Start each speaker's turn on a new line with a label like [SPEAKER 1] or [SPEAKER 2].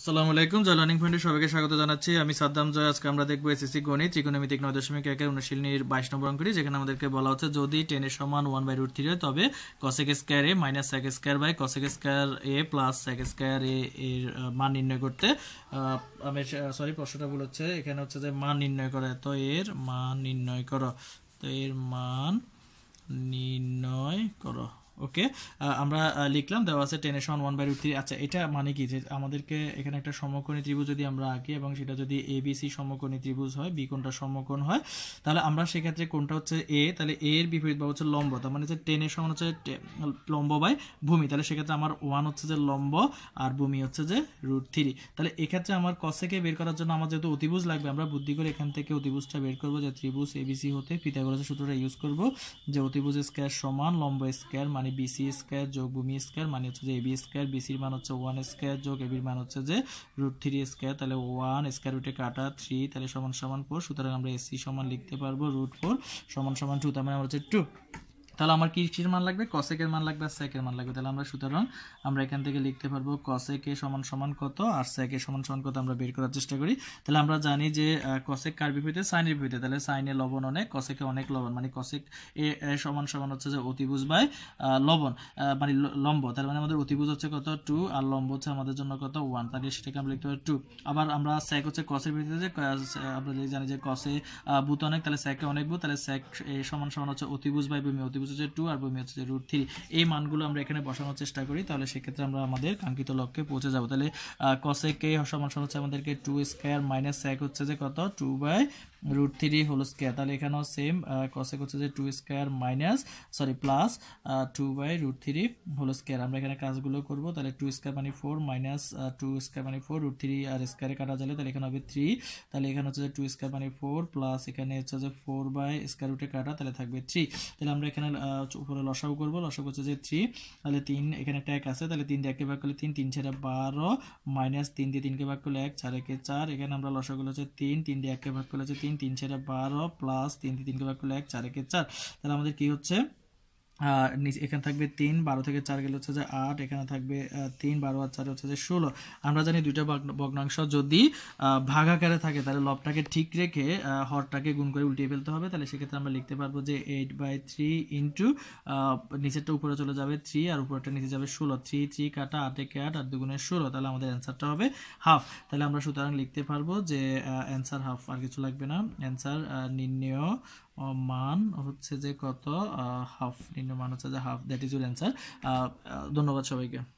[SPEAKER 1] আসসালামু আলাইকুম জয় লার্নিং পয়েন্টে সবাইকে স্বাগত জানাচ্ছি আমি সাদ্দাম জয় আজকে আমরা দেখবো এসএসসি গণিত ত্রিকোণমিতিক নয় দশমিক একের অনুশীলনীর বাইশ নম্বর অঙ্কটি যেখানে আমাদেরকে বলা হচ্ছে যদি টেন এর সমান ওয়ান বাই রুট থ্রি হয় তবে cosec square A minus sec square by cosec square A plus sec square A এর মান নির্ণয় করতে আমি সরি প্রশ্নটা ভুল হচ্ছে এখানে হচ্ছে যে মান নির্ণয় করা তো এর মান নির্ণয় করো তো এর মান নির্ণয় করো ওকে আমরা লিখলাম দেওয়া আছে টেন সমান ওয়ান বাই রুট থ্রি আচ্ছা এটা মানে কি যে আমাদেরকে এখানে একটা সমকোণী ত্রিভুজ যদি আমরা আঁকি এবং সেটা যদি এ বি সি সমকোণী ত্রিভুজ হয় বি কোনটা সমকোণ হয় তাহলে আমরা সেক্ষেত্রে কোনটা হচ্ছে এ তাহলে এ এর বিপরীত বা হচ্ছে লম্ব তার মানে যে টেন সমান হচ্ছে লম্ব বাই ভূমি তাহলে সেক্ষেত্রে আমার ওয়ান হচ্ছে যে লম্ব আর ভূমি হচ্ছে যে রুট থ্রি তাহলে এক্ষেত্রে আমার থেকে বের করার জন্য আমার যেহেতু অতিভুজ লাগবে আমরা বুদ্ধি করে এখান থেকে অতিভুজটা বের করবো যে ত্রিভুজ এ বি সি হতে পিতাগোরাসের সূত্রটা ইউজ করবো যে অতিভুজ স্কোয়ার সমান লম্ব স্কোয়ার মানে মানে বিসি স্কোয়ার যোগ ভূমি স্কোয়ার মানে হচ্ছে যে এবি স্কোয়ার বিসির মান হচ্ছে ওয়ান স্কোয়ার যোগ এবির মান হচ্ছে যে রুট থ্রি স্কোয়ার তাহলে ওয়ান স্কোয়ার রুটে কাটা থ্রি তাহলে সমান সমান ফোর সুতরাং আমরা এসি সমান লিখতে পারবো রুট ফোর সমান সমান টু তার মানে আমরা হচ্ছে টু তাহলে আমার কিসের মান লাগবে কসেকের মান লাগবে আর সেকের মান লাগবে তাহলে আমরা সুতরাং আমরা এখান থেকে লিখতে পারবো কসেকে সমান সমান কত আর সেকে সমান সমান কত আমরা বের করার চেষ্টা করি তাহলে আমরা জানি যে কসেক কার বিপরীতে সাইনের বিপরীতে তাহলে সাইনে লবণ অনেক কসেকে অনেক লবণ মানে কসেক এ সমান সমান হচ্ছে যে অতিভুজ বাই লবণ মানে লম্ব তার মানে আমাদের অতিভুজ হচ্ছে কত টু আর লম্ব হচ্ছে আমাদের জন্য কত ওয়ান তাহলে সেটাকে আমরা লিখতে পারি টু আবার আমরা স্যাক হচ্ছে কসের বিপরীতে যে আমরা যদি জানি যে কসে বুত অনেক তাহলে স্যাকে অনেক বুত তাহলে স্যাক সমান সমান হচ্ছে অতিভুজ বাই ভূমি অতিভুজ হচ্ছে যে টু আর বমি হচ্ছে যে রুট থ্রি এই মানগুলো আমরা এখানে বসানোর চেষ্টা করি তাহলে সেক্ষেত্রে আমরা আমাদের কাঙ্ক্ষিত লক্ষ্যে পৌঁছে যাবো তাহলে কসে কে সমান সমান হচ্ছে আমাদেরকে টু স্কোয়ার মাইনাস এক হচ্ছে যে কত two by root three whole square তাহলে এখানেও সেম কসে হচ্ছে যে two square minus sorry plus two by root three whole square আমরা এখানে কাজগুলো করব তাহলে টু স্কোয়ার মানে ফোর মাইনাস টু স্কোয়ার মানে ফোর রুট থ্রি আর স্কোয়ারে কাটা যাবে তাহলে এখানে হবে থ্রি তাহলে এখানে হচ্ছে যে টু স্কোয়ার মানে ফোর প্লাস এখানে হচ্ছে যে ফোর বাই স্কোয়ার রুটে কাটা তাহলে থাকবে থ্রি তাহলে আমরা এখানে উপরে লসাগু করবো লসাগু হচ্ছে যে থ্রি তাহলে তিন এখানে একটা এক আছে তাহলে তিন দিয়ে একে ভাগ করলে তিন তিন ছেড়ে বারো মাইনাস তিন দিয়ে তিনকে ভাগ করলে এক চার একে চার এখানে আমরা লসাগু হচ্ছে তিন তিন দিয়ে একে ভাগ করলে হচ্ছে তিন তিন ছেড়ে বারো প্লাস তিন দিয়ে তিনকে ভাগ করলে এক চার একে চার তাহলে আমাদের কি হচ্ছে এখানে থাকবে তিন বারো থেকে চার গেলে হচ্ছে যে আট এখানে থাকবে তিন বারো আর চারে হচ্ছে যে ষোলো আমরা জানি দুইটা ভগ্নাংশ যদি ভাগাকারে থাকে তাহলে লবটাকে ঠিক রেখে হরটাকে গুণ করে উল্টিয়ে ফেলতে হবে তাহলে সেক্ষেত্রে আমরা লিখতে পারবো যে এইট বাই থ্রি ইন্টু নিচেরটা উপরে চলে যাবে থ্রি আর উপরেরটা নিচে যাবে ষোলো থ্রি থ্রি কাটা আট একে আট আর দুগুণে ষোলো তাহলে আমাদের অ্যান্সারটা হবে হাফ তাহলে আমরা সুতরাং লিখতে পারবো যে অ্যান্সার হাফ আর কিছু লাগবে না অ্যান্সার নির্ণয় মান হচ্ছে যে কত হাফ নিম্ন মান হচ্ছে যে half that is your answer ধন্যবাদ সবাইকে